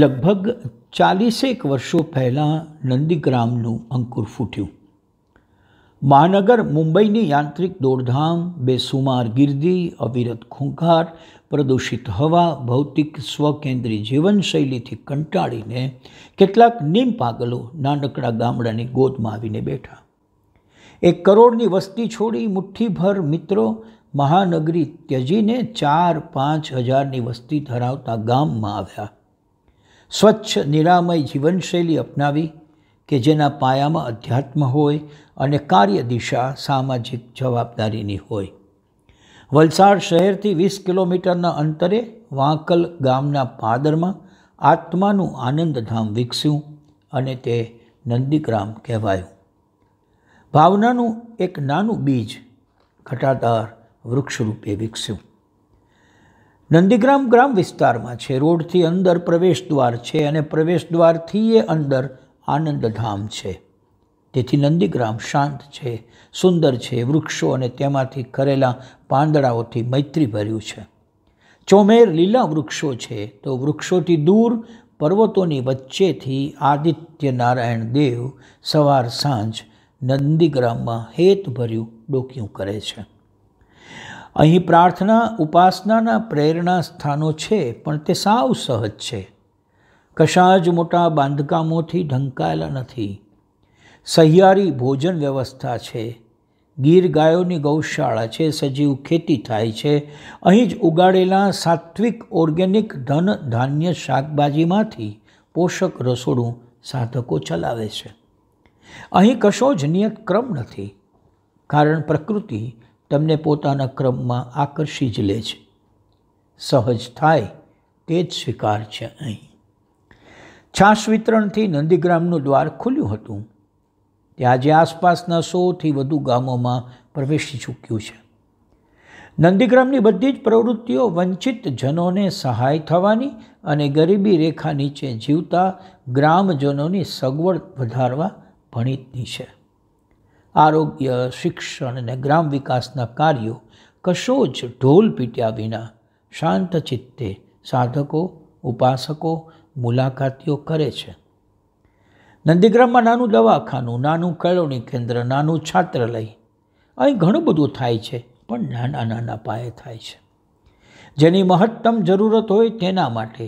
લગભગ ચાલીસેક વર્ષો પહેલાં નંદીગ્રામનું અંકુર ફૂટ્યું મહાનગર મુંબઈની યાંત્રિક દોડધામ બેસુમાર ગીર્દી અવિરત ખૂંખાર પ્રદૂષિત હવા ભૌતિક સ્વકેન્દ્રી જીવનશૈલીથી કંટાળીને કેટલાક નિમ પાગલો નાનકડા ગામડાની ગોદમાં આવીને બેઠા એક કરોડની વસ્તી છોડી મુઠ્ઠીભર મિત્રો મહાનગરી ત્યજીને ચાર પાંચ હજારની વસ્તી ધરાવતા ગામમાં આવ્યા સ્વચ્છ નિરામય જીવનશૈલી અપનાવી કે જેના પાયામાં અધ્યાત્મ હોય અને કાર્ય દિશા સામાજિક જવાબદારીની હોય વલસાડ શહેરથી વીસ કિલોમીટરના અંતરે વાંકલ ગામના પાદરમાં આત્માનું આનંદધામ વિકસ્યું અને તે નંદીગ્રામ કહેવાયું ભાવનાનું એક નાનું બીજ ઘટાદાર વૃક્ષરૂપે વિકસ્યું નંદીગ્રામ ગ્રામ વિસ્તારમાં છે રોડથી અંદર પ્રવેશ દ્વાર છે અને પ્રવેશ દ્વારથી એ અંદર આનંદધામ છે તેથી નંદીગ્રામ શાંત છે સુંદર છે વૃક્ષો અને તેમાંથી કરેલા પાંદડાઓથી મૈત્રી ભર્યું છે ચોમેર લીલા વૃક્ષો છે તો વૃક્ષોથી દૂર પર્વતોની વચ્ચેથી આદિત્ય નારાયણ દેવ સવાર સાંજ નંદીગ્રામમાં હેતભર્યું ડોક્યું કરે છે અહીં પ્રાર્થના ઉપાસનાના પ્રેરણા સ્થાનો છે પણ તે સાવ સહજ છે કશા જ મોટા બાંધકામોથી ઢંકાયેલા નથી સહિયારી ભોજન વ્યવસ્થા છે ગીર ગાયોની ગૌશાળા છે સજીવ ખેતી થાય છે અહીં જ ઉગાડેલા સાત્વિક ઓર્ગેનિક ધન ધાન્ય શાકભાજીમાંથી પોષક રસોડું સાધકો ચલાવે છે અહીં કશો જ નિયત ક્રમ નથી કારણ પ્રકૃતિ તમને પોતાના ક્રમમાં આકર્ષી જ લે છે સહજ થાય તે જ સ્વીકાર છે અહીં છાશ વિતરણથી નંદીગ્રામનું દ્વાર ખુલ્યું હતું તે આજે આસપાસના સોથી વધુ ગામોમાં પ્રવેશી ચૂક્યું છે નંદીગ્રામની બધી જ પ્રવૃત્તિઓ વંચિત જનોને સહાય થવાની અને ગરીબી રેખા નીચે જીવતા ગ્રામજનોની સગવડ વધારવા ભણીતની છે આરોગ્ય શિક્ષણ અને ગ્રામ વિકાસના કાર્યો કશો જ ઢોલ પીટ્યા વિના શાંત ચિત્તે સાધકો ઉપાસકો મુલાકાતીઓ કરે છે નંદીગ્રામમાં નાનું દવાખાનું નાનું કેળવણી કેન્દ્ર નાનું છાત્રાલય અહીં ઘણું બધું થાય છે પણ નાના નાના પાયે થાય છે જેની મહત્તમ જરૂરત હોય તેના માટે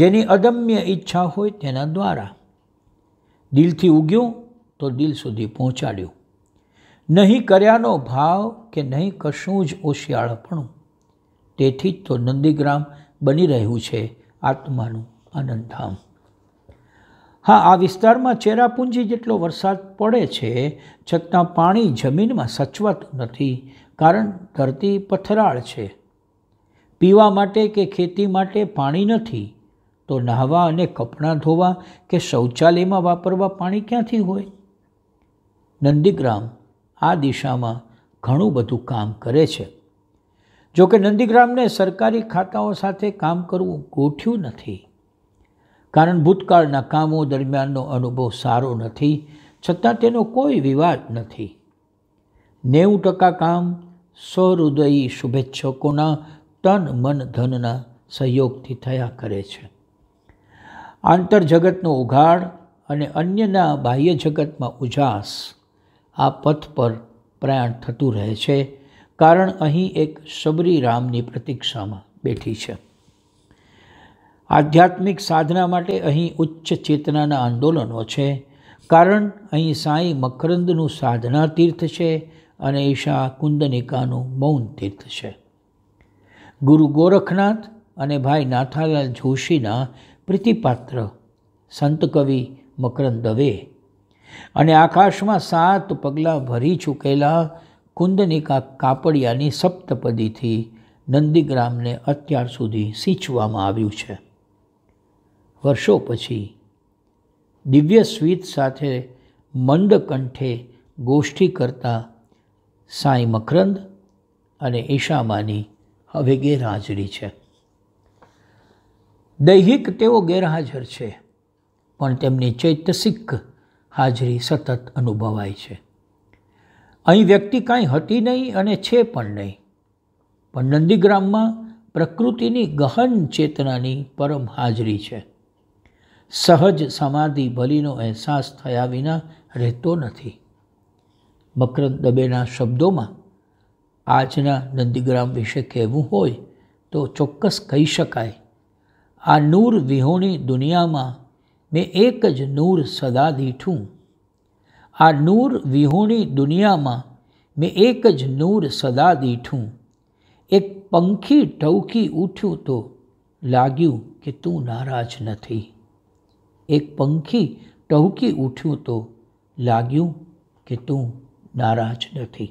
જેની અદમ્ય ઈચ્છા હોય તેના દ્વારા દિલથી ઉગ્યું તો દિલ સુધી પહોંચાડ્યું નહીં કર્યાનો ભાવ કે નહીં કશું જ ઓશિયાળપણું તેથી જ તો નંદીગ્રામ બની રહ્યું છે આત્માનું આનંદધામ હા આ વિસ્તારમાં ચેરાપુંજી જેટલો વરસાદ પડે છે છતાં પાણી જમીનમાં સચવાતું નથી કારણ ધરતી પથરાળ છે પીવા માટે કે ખેતી માટે પાણી નથી તો નહાવા અને કપડાં ધોવા કે શૌચાલયમાં વાપરવા પાણી ક્યાંથી હોય નંદીગ્રામ આ દિશામાં ઘણું બધું કામ કરે છે જોકે નંદીગ્રામને સરકારી ખાતાઓ સાથે કામ કરવું ગોઠ્યું નથી કારણ ભૂતકાળના કામો દરમિયાનનો અનુભવ સારો નથી છતાં તેનો કોઈ વિવાદ નથી નેવું ટકા કામ સહૃદયી શુભેચ્છકોના તન મન ધનના સહયોગથી થયા કરે છે આંતરજગતનો ઉઘાડ અને અન્યના બાહ્ય જગતમાં ઉજાસ આ પથ પર પ્રયાણ થતું રહે છે કારણ અહીં એક સબરી રામની પ્રતીક્ષામાં બેઠી છે આધ્યાત્મિક સાધના માટે અહીં ઉચ્ચ ચેતનાના આંદોલનો છે કારણ અહીં સાંઈ મકરંદનું સાધના તીર્થ છે અને ઈશા કુંદનિકાનું મૌન તીર્થ છે ગુરુ ગોરખનાથ અને ભાઈ નાથાલાલ જોશીના પ્રીતિપાત્ર સંત કવિ મકરંદ દવે અને આકાશમાં સાત પગલાં ભરી ચૂકેલા કુંદનિકા કાપડિયાની સપ્તપદીથી નંદીગ્રામને અત્યાર સુધી સિંચવામાં આવ્યું છે વર્ષો પછી દિવ્ય સ્વીત સાથે મંડકંઠે ગોષ્ઠી કરતા સાંઈ મકરંદ અને ઈશામાની હવે ગેરહાજરી છે દૈહિક તેઓ ગેરહાજર છે પણ તેમની ચૈતસિક હાજરી સતત અનુભવાય છે અહીં વ્યક્તિ કાંઈ હતી નહીં અને છે પણ નહીં પણ નંદીગ્રામમાં પ્રકૃતિની ગહન ચેતનાની પરમ હાજરી છે સહજ સમાધિ ભલીનો અહેસાસ થયા વિના રહેતો નથી મકરંદ દબેના શબ્દોમાં આજના નંદીગ્રામ વિશે કહેવું હોય તો ચોક્કસ કહી શકાય આ નૂર વિહોણી દુનિયામાં મેં એક જ નૂર સદા દીઠું આ નૂર વિહોણી દુનિયામાં મેં એક જ નૂર સદા દીઠું એક પંખી ટવકી ઉઠ્યું તો લાગ્યું કે તું નારાજ નથી એક પંખી ટવકી ઉઠ્યું તો લાગ્યું કે તું નારાજ નથી